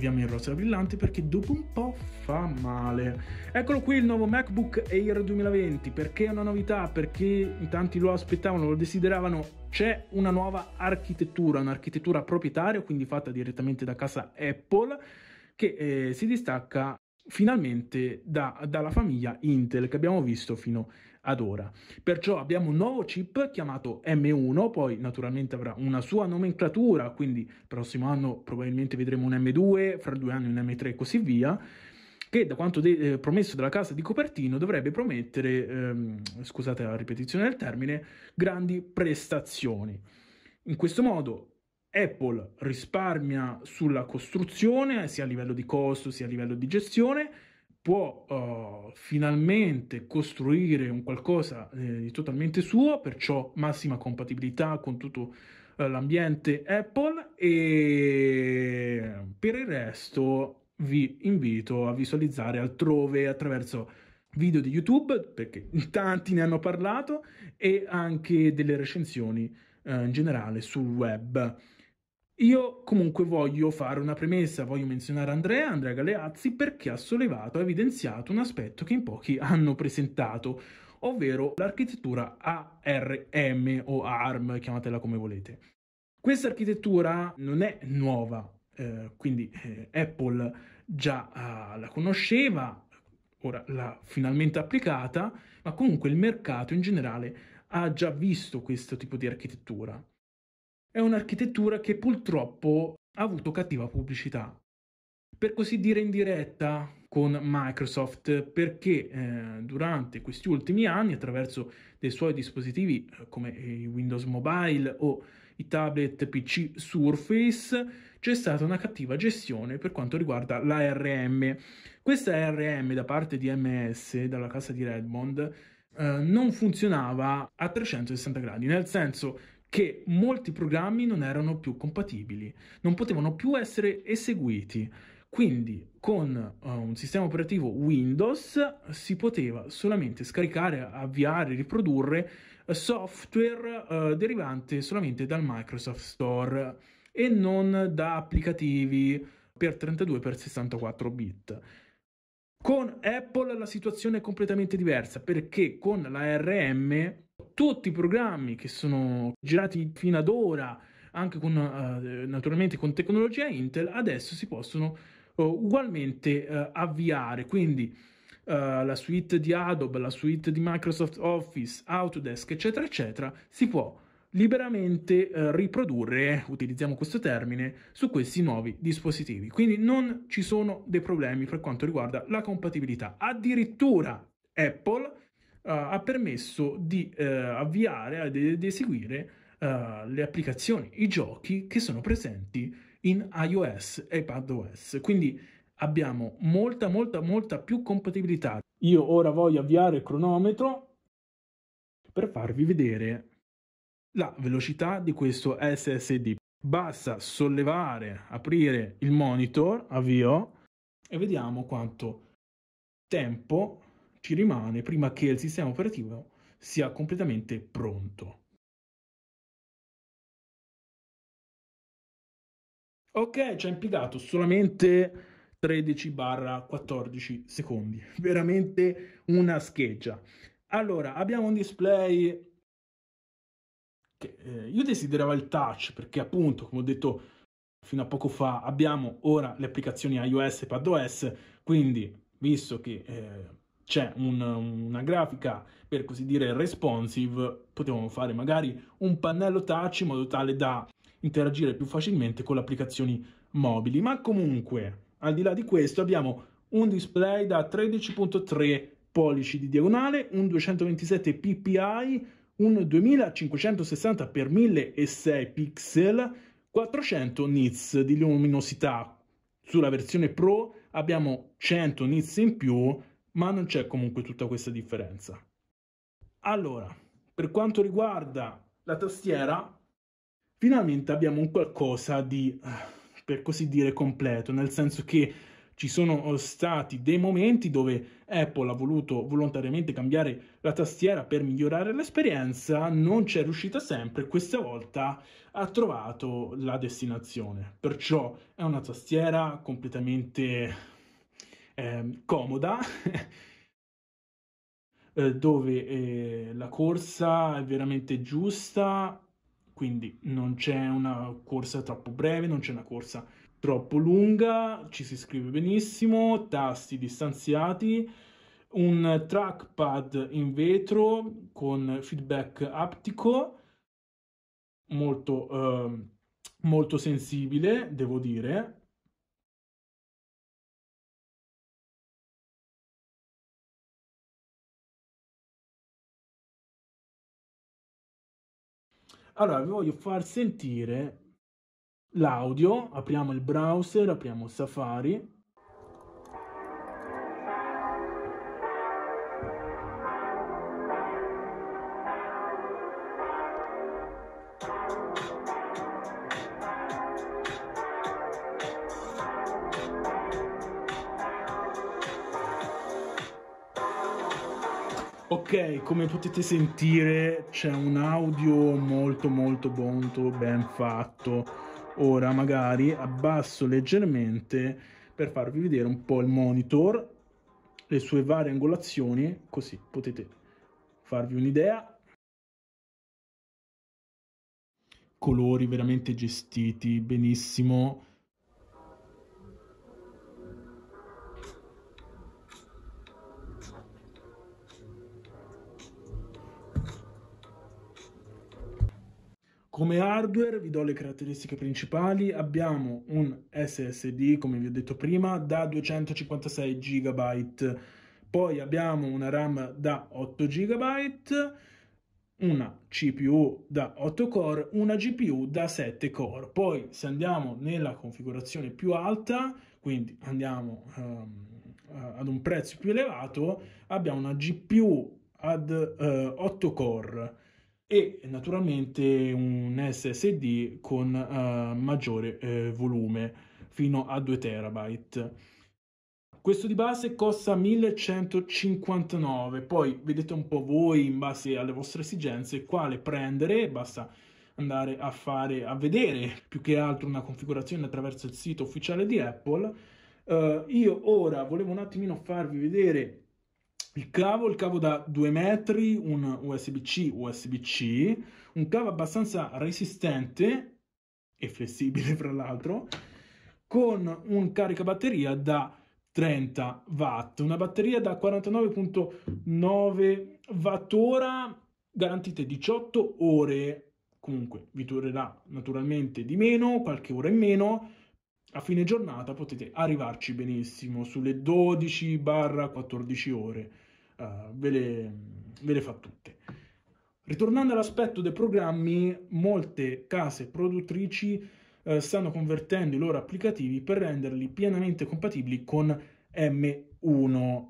Vediamo il rosa brillante perché dopo un po' fa male. Eccolo qui il nuovo MacBook Air 2020, perché è una novità, perché in tanti lo aspettavano, lo desideravano. C'è una nuova architettura, un'architettura proprietaria, quindi fatta direttamente da casa Apple, che eh, si distacca finalmente da, dalla famiglia Intel che abbiamo visto fino a ad ora. Perciò abbiamo un nuovo chip chiamato M1, poi naturalmente avrà una sua nomenclatura, quindi il prossimo anno probabilmente vedremo un M2, fra due anni un M3 e così via che da quanto de- eh, promesso dalla casa di Copertino dovrebbe promettere, ehm, scusate la ripetizione del termine, grandi prestazioni. In questo modo Apple risparmia sulla costruzione, sia a livello di costo sia a livello di gestione, può uh, finalmente costruire un qualcosa eh, di totalmente suo, perciò massima compatibilità con tutto uh, l'ambiente Apple e per il resto vi invito a visualizzare altrove attraverso video di YouTube, perché tanti ne hanno parlato, e anche delle recensioni eh, in generale sul web. Io comunque voglio fare una premessa, voglio menzionare Andrea, Andrea Galeazzi, perché ha sollevato, ha evidenziato un aspetto che in pochi hanno presentato, ovvero l'architettura ARM o ARM, chiamatela come volete. Questa architettura non è nuova, eh, quindi eh, Apple già eh, la conosceva, ora l'ha finalmente applicata, ma comunque il mercato in generale ha già visto questo tipo di architettura è un'architettura che purtroppo ha avuto cattiva pubblicità. Per così dire in diretta con Microsoft, perché eh, durante questi ultimi anni, attraverso dei suoi dispositivi eh, come Windows Mobile o i tablet PC Surface, c'è stata una cattiva gestione per quanto riguarda l'ARM. Questa RM da parte di MS, dalla casa di Redmond, eh, non funzionava a 360 gradi, nel senso che molti programmi non erano più compatibili, non potevano più essere eseguiti. Quindi con uh, un sistema operativo Windows si poteva solamente scaricare, avviare, riprodurre eh, software uh, derivante solamente dal Microsoft Store e non da applicativi per 32 x 64 bit. Con Apple la situazione è completamente diversa perché con la RM tutti i programmi che sono girati fino ad ora, anche con, uh, naturalmente con tecnologia Intel, adesso si possono uh, ugualmente uh, avviare. Quindi la suite di Adobe, la suite di Microsoft Office, Autodesk, eccetera, eccetera, si può liberamente riprodurre, utilizziamo questo termine, su questi nuovi dispositivi. Quindi non ci sono dei problemi per quanto riguarda la compatibilità. Addirittura Apple eh, ha permesso di eh, avviare eh, di eseguire le applicazioni, i giochi che sono presenti in iOS e iPadOS. Quindi abbiamo molta, molta, molta più compatibilità. Io ora voglio avviare il cronometro per farvi vedere la velocità di questo SSD. Basta sollevare, aprire il monitor, avvio, e vediamo quanto tempo ci rimane prima che il sistema operativo sia completamente pronto. Ok, ci ha impiegato solamente 13-14 secondi, veramente una scheggia. Allora, abbiamo un display che eh, io desideravo il touch perché appunto, come ho detto fino a poco fa, abbiamo ora le applicazioni iOS e PadOS, quindi visto che eh, c'è un, una grafica per così dire responsive, potevamo fare magari un pannello touch in modo tale da interagire più facilmente con le applicazioni mobili. Ma comunque, al di là di questo, abbiamo un display da 13.3 pollici di diagonale, un 227 ppi, un 2560 x 1006 pixel, 400 nits di luminosità. Sulla versione Pro abbiamo 100 nits in più ma non c'è comunque tutta questa differenza. Allora, per quanto riguarda la tastiera, finalmente abbiamo un qualcosa di, eh, per così dire, completo, nel senso che ci sono eh, stati dei momenti dove Apple ha voluto volontariamente cambiare la tastiera per migliorare l'esperienza, non c'è riuscita sempre, questa volta ha trovato la destinazione. Perciò è una tastiera completamente Ehm, eh, comoda, dove eh, la corsa è veramente giusta, quindi non c'è una corsa troppo breve, non c'è una corsa troppo lunga, ci si scrive benissimo, tasti distanziati, un trackpad in vetro con feedback aptico molto, eh, molto sensibile, devo dire, Allora, vi voglio far sentire l'audio, apriamo il browser, apriamo Safari, come potete sentire c'è un audio molto molto bonto, ben fatto. Ora magari abbasso leggermente per farvi vedere un po' il monitor, le sue varie angolazioni, così potete farvi un'idea. Colori veramente gestiti benissimo Come hardware vi do le caratteristiche principali, abbiamo un SSD come vi ho detto prima da 256 GB, poi abbiamo una RAM da 8 GB, una CPU da 8 core, una GPU da 7 core. Poi se andiamo nella configurazione più alta, quindi andiamo um, ad un prezzo più elevato, abbiamo una GPU ad uh, eh, 8 core e naturalmente un SSD con uh, maggiore eh, volume fino a 2 terabyte. Questo di base costa 1159, poi vedete un po' voi in base alle vostre esigenze quale prendere, basta andare a fare a vedere più che altro una configurazione attraverso il sito ufficiale di Apple. Uh, io ora volevo un attimino farvi vedere il cavo, il cavo da 2 metri, un USB-C, USB-C, un cavo abbastanza resistente e flessibile fra l'altro, con un caricabatteria da 30 watt, una batteria da 49.9 watt ora, garantite 18 ore, comunque vi durerà naturalmente di meno, qualche ora in meno, a fine giornata potete arrivarci benissimo sulle 12-14 ore uh, ve, le, ve le fa tutte. Ritornando all'aspetto dei programmi, molte case produttrici eh, stanno convertendo i loro applicativi per renderli pienamente compatibili con M1.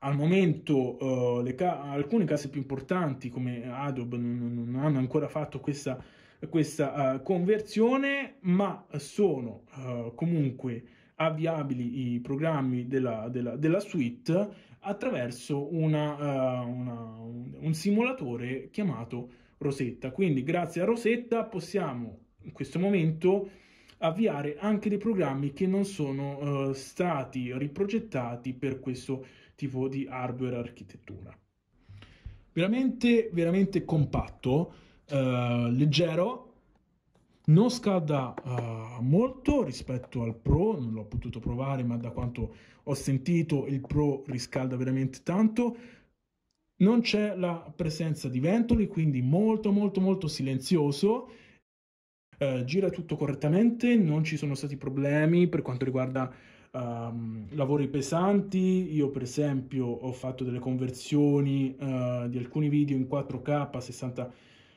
Al momento eh, ca- alcune case più importanti come Adobe non, non hanno ancora fatto questa, questa uh, conversione, ma sono uh, comunque avviabili i programmi della, della, della suite attraverso una, uh, una, un, un simulatore chiamato Rosetta. Quindi grazie a Rosetta possiamo in questo momento avviare anche dei programmi che non sono uh, stati riprogettati per questo tipo di hardware architettura. Veramente, veramente compatto, uh, leggero, non scalda uh, eh, molto rispetto al Pro, non l'ho potuto provare, ma da quanto ho sentito il Pro riscalda veramente tanto. Non c'è la presenza di ventoli, quindi molto molto molto silenzioso. Uh, gira tutto correttamente, non ci sono stati problemi per quanto riguarda Um, lavori pesanti. Io, per esempio, ho fatto delle conversioni uh, di alcuni video in 4K a 60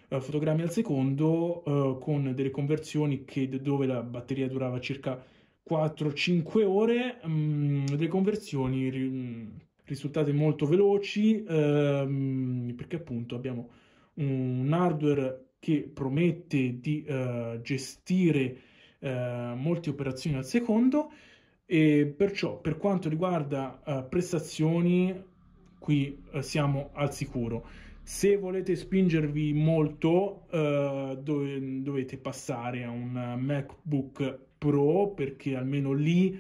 eh, fotogrammi al secondo eh, con delle conversioni che, dove la batteria durava circa 4-5 ore, mh, mm, delle conversioni ri, mm, risultate molto veloci ehm, perché appunto abbiamo un hardware che promette di eh, gestire eh, molte operazioni al secondo e perciò per quanto riguarda eh, prestazioni qui eh, siamo al sicuro. Se volete spingervi molto eh, dov- dovete passare a un MacBook Pro perché almeno lì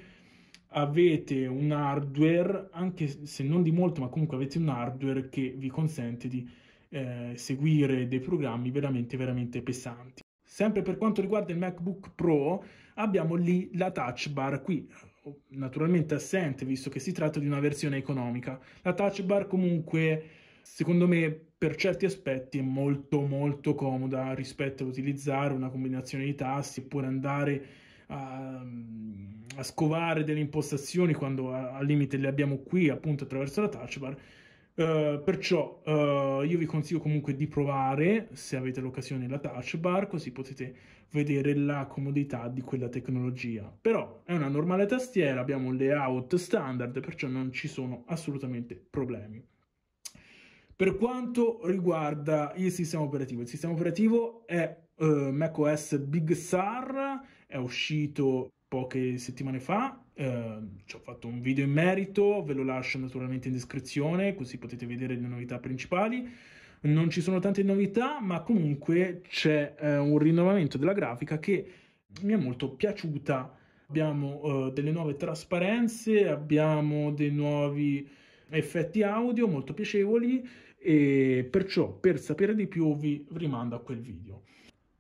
avete un hardware, anche se non di molto, ma comunque avete un hardware che vi consente di eh, seguire dei programmi veramente, veramente pesanti. Sempre per quanto riguarda il MacBook Pro, abbiamo lì la touch bar, qui naturalmente assente visto che si tratta di una versione economica. La touch bar comunque secondo me per certi aspetti è molto molto comoda rispetto ad utilizzare una combinazione di tasti oppure andare a, a, scovare delle impostazioni quando al limite le abbiamo qui appunto attraverso la touch bar uh, perciò uh, io vi consiglio comunque di provare se avete l'occasione la touch bar così potete vedere la comodità di quella tecnologia però è una normale tastiera abbiamo un layout standard perciò non ci sono assolutamente problemi per quanto riguarda il sistema operativo, il sistema operativo è eh, macOS Big Sur, è uscito poche settimane fa, eh, ci ho fatto un video in merito, ve lo lascio naturalmente in descrizione così potete vedere le novità principali. Non ci sono tante novità, ma comunque c'è eh, un rinnovamento della grafica che mi è molto piaciuta. Abbiamo eh, delle nuove trasparenze, abbiamo dei nuovi effetti audio molto piacevoli e perciò per sapere di più vi rimando a quel video.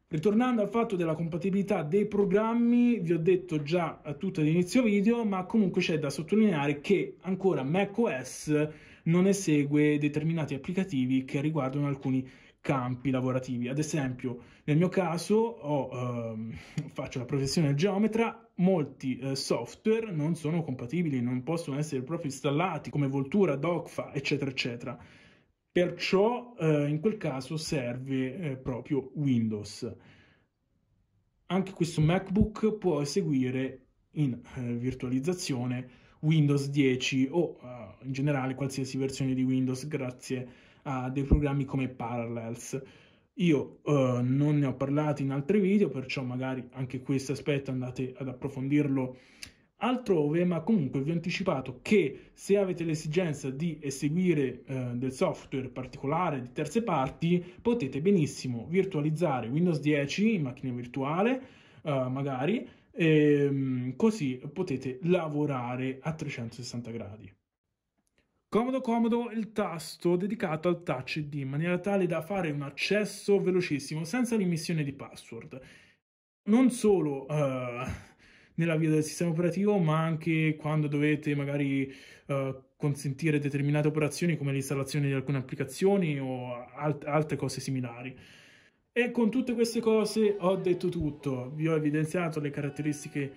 Ritornando al fatto della compatibilità dei programmi, vi ho detto già tutto all'inizio video, ma comunque c'è da sottolineare che ancora macOS non esegue determinati applicativi che riguardano alcuni campi lavorativi. Ad esempio, nel mio caso ho, ehm, faccio la professione geometra, molti eh, software non sono compatibili, non possono essere proprio installati come Voltura, Docfa, eccetera, eccetera. Perciò eh, in quel caso serve eh, proprio Windows. Anche questo MacBook può eseguire in eh, virtualizzazione Windows 10 o eh, in generale qualsiasi versione di Windows grazie a dei programmi come Parallels. Io eh, non ne ho parlato in altri video, perciò magari anche questo aspetto andate ad approfondirlo altrove, ma comunque vi ho anticipato che se avete l'esigenza di eseguire eh, del software particolare di terze parti, potete benissimo virtualizzare Windows 10 in macchina virtuale, eh, magari, e, ehm, così potete lavorare a 360 gradi. Comodo comodo il tasto dedicato al touch ID in maniera tale da fare un accesso velocissimo senza l'immissione di password. Non solo eh, nella via del sistema operativo, ma anche quando dovete magari uh, consentire determinate operazioni come l'installazione di alcune applicazioni o alt- altre cose similari. E con tutte queste cose ho detto tutto, vi ho evidenziato le caratteristiche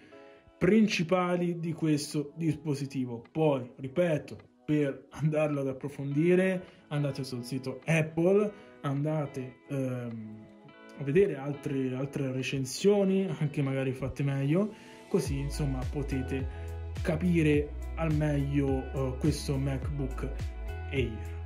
principali di questo dispositivo. Poi, ripeto, per andarlo ad approfondire andate sul sito Apple, andate ehm, a vedere altre, altre recensioni, anche magari fatte meglio così insomma potete capire al meglio uh, questo MacBook Air.